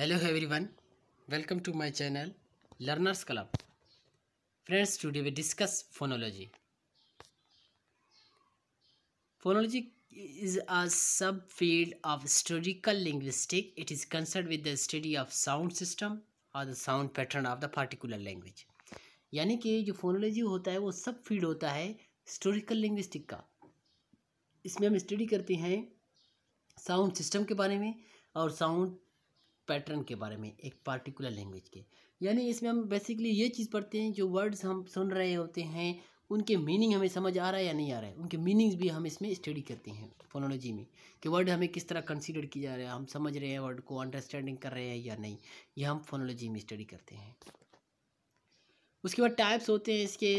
hello everyone welcome to my channel learners club friends studio we discuss phonology phonology is a sub field of historical linguistic it is concerned with the study of sound system और the sound pattern of the particular language यानी कि जो phonology होता है वो सब field होता है स्टोरिकल लिंग्विस्टिक का इसमें हम स्टडी करते हैं साउंड सिस्टम के बारे में और साउंड पैटर्न के बारे में एक पार्टिकुलर लैंग्वेज के यानी इसमें हम बेसिकली ये चीज़ पढ़ते हैं जो वर्ड्स हम सुन रहे होते हैं उनके मीनिंग हमें समझ आ रहा है या नहीं आ रहा है उनके मीनिंग्स भी हम इसमें स्टडी करते हैं फोनोलॉजी में कि वर्ड हमें किस तरह कंसीडर किया जा रहा है हम समझ रहे हैं वर्ड को अंडरस्टैंडिंग कर रहे हैं या नहीं ये हम फोनोलॉजी में स्टडी करते हैं उसके बाद टाइप्स होते हैं इसके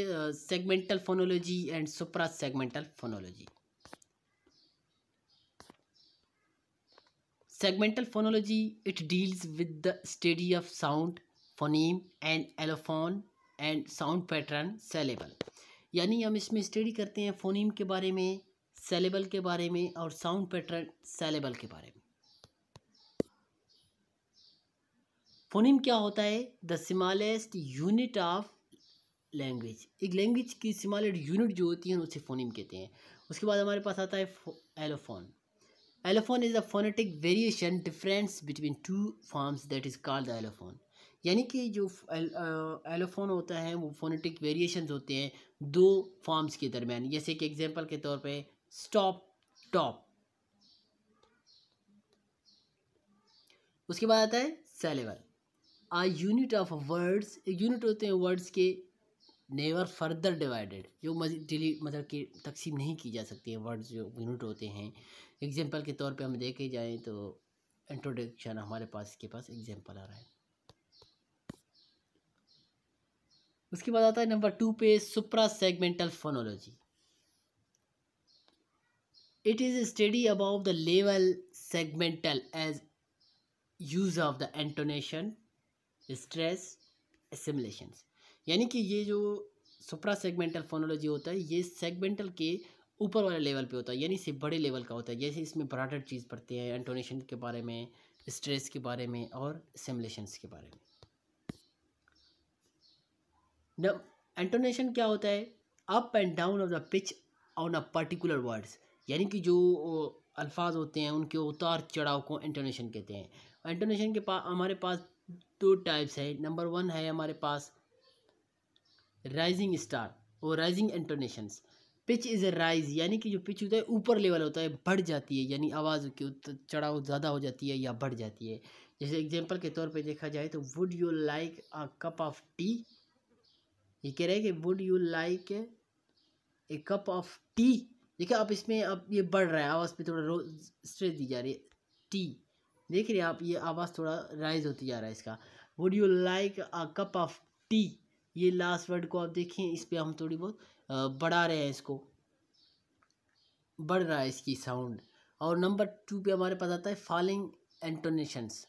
segmental phonology and supra segmental phonology Segmental phonology it deals with the study of sound, phoneme and allophone and sound pattern syllable यानी हम इसमें स्टडी करते हैं फोनीम के बारे में सेलेबल के बारे में और साउंड पैटर्न सेलेबल के बारे में फोनीम क्या होता है the smallest unit of language एक लैंग्वेज की स्मॉलेस्ट यूनिट जो होती है उसे फोनीम कहते हैं उसके बाद हमारे पास आता है allophone allophone is a phonetic variation difference between two forms that is called the allophone यानी कि जो एलोफोन होता है वो फोनेटिक वेरिएशन होते हैं दो फॉर्म्स के दरमियान जैसे कि एग्जाम्पल के तौर पर स्टॉप टॉप उसके बाद आता है syllable a unit of words unit होते हैं वर्ड्स के नेवर फर्दर डिवाइडेड जो मजीदी मतलब कि तकसीम नहीं की जा सकती है वर्ड्स जो यूनिट होते हैं एग्जांपल के तौर पे हम देखे जाएं तो इंट्रोडक्शन हमारे पास इसके पास एग्जांपल आ रहा है उसके बाद आता है नंबर टू पे supra segmental phonology it is study about the level segmental as use of the intonation stress assimilation यानी कि ये जो सुप्रा सेगमेंटल फोनोलॉजी होता है ये सेगमेंटल के ऊपर वाले लेवल पे होता है यानी इसे बड़े लेवल का होता है जैसे इसमें ब्राडर चीज़ पढ़ते हैं एंटोनेशन के बारे में स्ट्रेस के बारे में और सिमुलेशंस के बारे में एंटोनेशन क्या होता है up and down of the pitch on a particular words यानी कि जो अल्फाज होते हैं उनके उतार चढ़ाव को एंटोनेशन कहते हैं एंटोनेशन के पास हमारे पास दो टाइप्स है नंबर वन है हमारे पास राइजिंग स्टार और rising intonations pitch is a rise यानी कि जो पिच होता है ऊपर लेवल होता है बढ़ जाती है यानी आवाज़ की चढ़ाव ज़्यादा हो जाती है या बढ़ जाती है जैसे एग्जांपल के तौर पे देखा जाए तो would you like a cup of tea ये कह रहे हैं कि would you like a cup of tea देखिए आप इसमें अब ये बढ़ रहा है आवाज़ पे थोड़ा रोज स्ट्रेस दी जा रही है टी देख रहे हैं आप ये आवाज़ थोड़ा राइज होती जा रहा है इसका would you like a cup of tea ये लास्ट वर्ड को आप देखें इस पर हम थोड़ी बहुत बढ़ा रहे हैं इसको बढ़ रहा है इसकी साउंड और नंबर टू पे हमारे पास आता है फॉलिंग एंटोनेशंस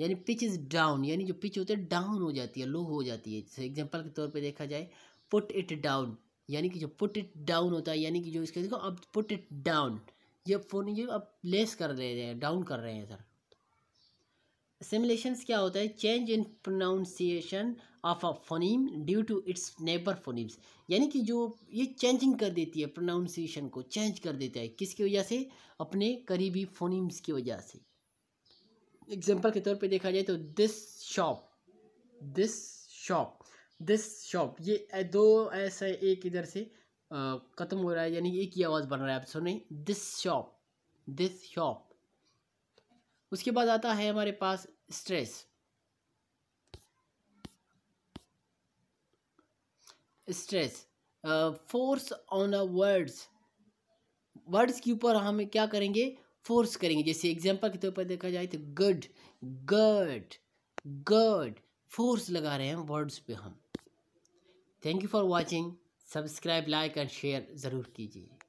यानी पिच इज़ डाउन यानी जो पिच होते है डाउन हो जाती है लो हो जाती है जैसे एग्जांपल के तौर पे देखा जाए पुट इट डाउन यानी कि जो पुट इट डाउन होता है यानी कि जो इसके देखो अब पुट इट डाउन ये फ़ोन ये अब लेस कर रहे हैं डाउन कर रहे हैं सर सिमुलेशंस क्या होता है change in pronunciation of a phoneme due to its neighbour phonemes यानी कि जो ये चेंजिंग कर देती है प्रोनाउंसिएशन को चेंज कर देता है किसकी वजह से अपने करीबी फोनीम्स की वजह से एग्जाम्पल के तौर पे देखा जाए तो this shop this shop this shop ये दो ऐसा एक इधर से ख़त्म हो रहा है यानी एक ही आवाज़ बन रहा है आप सुने दिस शॉप दिस शॉप उसके बाद आता है हमारे पास stress stress force on a words words के ऊपर हम क्या करेंगे फोर्स करेंगे जैसे एग्जाम्पल के तौर पर देखा जाए तो गुड गुड गुड फोर्स लगा रहे हैं वर्ड्स पे हम thank you for watching subscribe like and share ज़रूर कीजिए